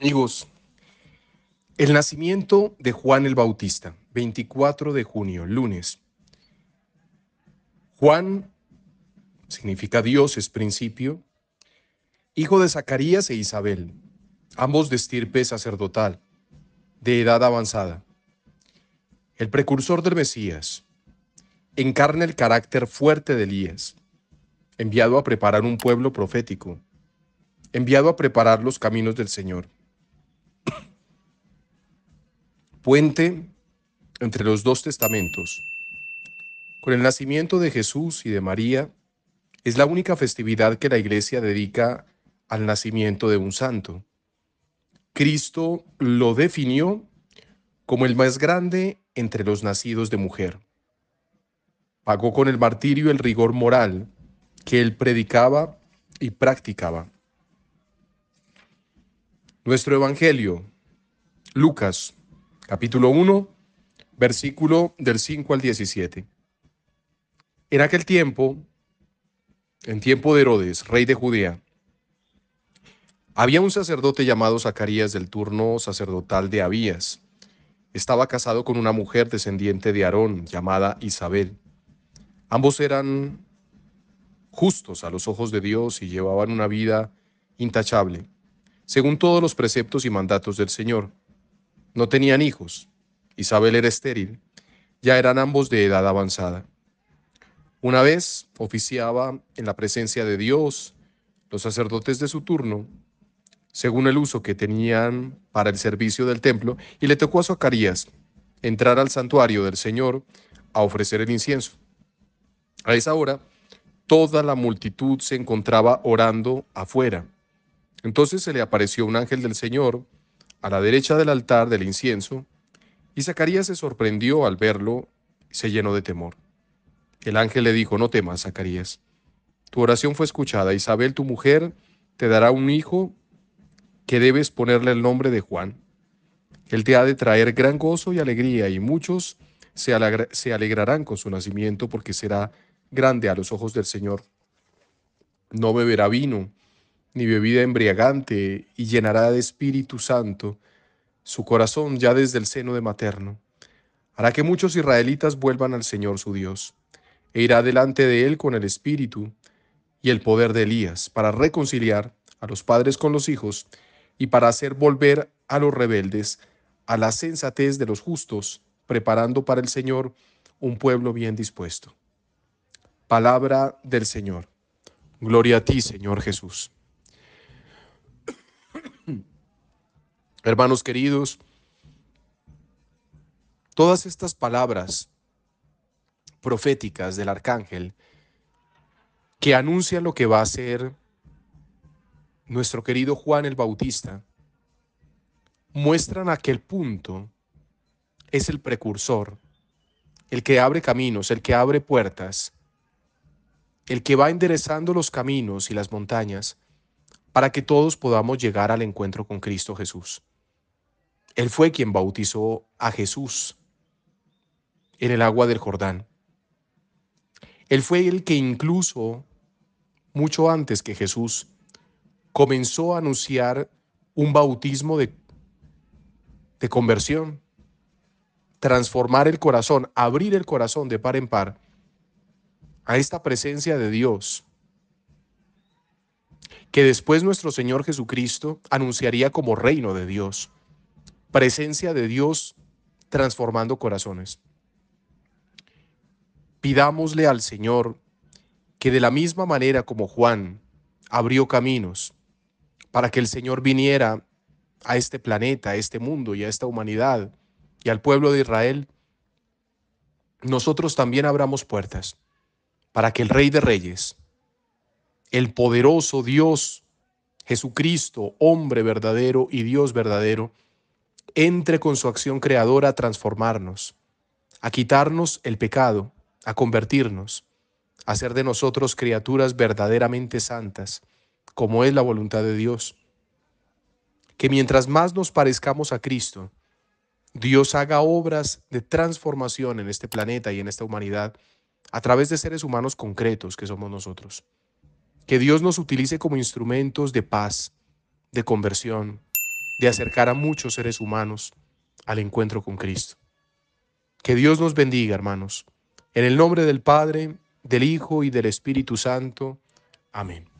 Amigos, el nacimiento de Juan el Bautista, 24 de junio, lunes. Juan significa Dios, es principio, hijo de Zacarías e Isabel, ambos de estirpe sacerdotal, de edad avanzada. El precursor del Mesías encarna el carácter fuerte de Elías, enviado a preparar un pueblo profético, enviado a preparar los caminos del Señor puente entre los dos testamentos. Con el nacimiento de Jesús y de María, es la única festividad que la Iglesia dedica al nacimiento de un santo. Cristo lo definió como el más grande entre los nacidos de mujer. Pagó con el martirio el rigor moral que él predicaba y practicaba. Nuestro Evangelio, Lucas capítulo 1, versículo del 5 al 17. En aquel tiempo, en tiempo de Herodes, rey de Judea, había un sacerdote llamado Zacarías del turno sacerdotal de Abías. Estaba casado con una mujer descendiente de Aarón llamada Isabel. Ambos eran justos a los ojos de Dios y llevaban una vida intachable, según todos los preceptos y mandatos del Señor. No tenían hijos. Isabel era estéril. Ya eran ambos de edad avanzada. Una vez oficiaba en la presencia de Dios los sacerdotes de su turno, según el uso que tenían para el servicio del templo, y le tocó a Zacarías entrar al santuario del Señor a ofrecer el incienso. A esa hora, toda la multitud se encontraba orando afuera. Entonces se le apareció un ángel del Señor, a la derecha del altar del incienso, y Zacarías se sorprendió al verlo y se llenó de temor. El ángel le dijo, no temas, Zacarías. Tu oración fue escuchada. Isabel, tu mujer, te dará un hijo que debes ponerle el nombre de Juan. Él te ha de traer gran gozo y alegría, y muchos se, se alegrarán con su nacimiento porque será grande a los ojos del Señor. No beberá vino ni bebida embriagante, y llenará de Espíritu Santo su corazón ya desde el seno de materno. Hará que muchos israelitas vuelvan al Señor su Dios, e irá delante de él con el Espíritu y el poder de Elías, para reconciliar a los padres con los hijos, y para hacer volver a los rebeldes a la sensatez de los justos, preparando para el Señor un pueblo bien dispuesto. Palabra del Señor. Gloria a ti, Señor Jesús. hermanos queridos, todas estas palabras proféticas del arcángel que anuncian lo que va a ser nuestro querido Juan el Bautista, muestran a que punto es el precursor, el que abre caminos, el que abre puertas, el que va enderezando los caminos y las montañas para que todos podamos llegar al encuentro con Cristo Jesús. Él fue quien bautizó a Jesús en el agua del Jordán. Él fue el que incluso, mucho antes que Jesús, comenzó a anunciar un bautismo de, de conversión, transformar el corazón, abrir el corazón de par en par a esta presencia de Dios, que después nuestro Señor Jesucristo anunciaría como reino de Dios presencia de Dios transformando corazones. Pidámosle al Señor que de la misma manera como Juan abrió caminos para que el Señor viniera a este planeta, a este mundo y a esta humanidad y al pueblo de Israel, nosotros también abramos puertas para que el Rey de Reyes, el poderoso Dios, Jesucristo, hombre verdadero y Dios verdadero, entre con su acción creadora a transformarnos, a quitarnos el pecado, a convertirnos, a hacer de nosotros criaturas verdaderamente santas, como es la voluntad de Dios. Que mientras más nos parezcamos a Cristo, Dios haga obras de transformación en este planeta y en esta humanidad a través de seres humanos concretos que somos nosotros. Que Dios nos utilice como instrumentos de paz, de conversión, de acercar a muchos seres humanos al encuentro con Cristo. Que Dios nos bendiga, hermanos. En el nombre del Padre, del Hijo y del Espíritu Santo. Amén.